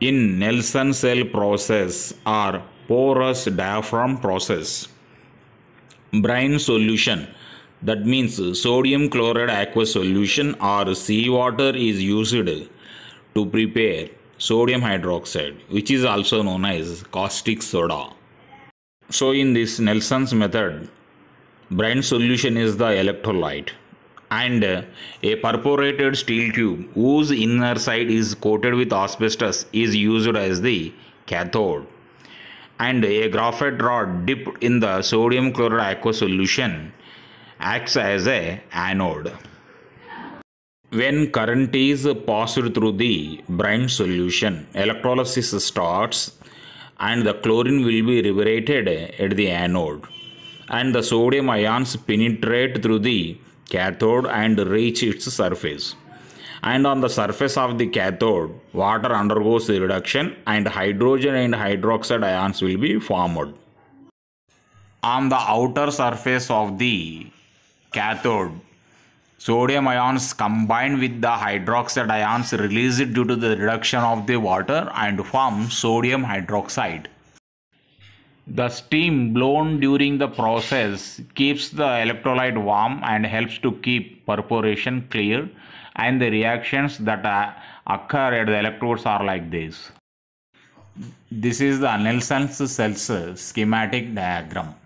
in Nelson cell process or porous diaphragm process. Brine solution that means sodium chloride aqueous solution or seawater is used to prepare sodium hydroxide which is also known as caustic soda. So in this Nelson's method brine solution is the electrolyte and a perforated steel tube whose inner side is coated with asbestos is used as the cathode and a graphite rod dipped in the sodium chloride aqua solution acts as a anode when current is passed through the brine solution electrolysis starts and the chlorine will be liberated at the anode and the sodium ions penetrate through the cathode and reach its surface. And on the surface of the cathode, water undergoes reduction and hydrogen and hydroxide ions will be formed. On the outer surface of the cathode, sodium ions combined with the hydroxide ions released due to the reduction of the water and form sodium hydroxide. The steam blown during the process keeps the electrolyte warm and helps to keep perforation clear and the reactions that uh, occur at the electrodes are like this. This is the Nelson's cells schematic diagram.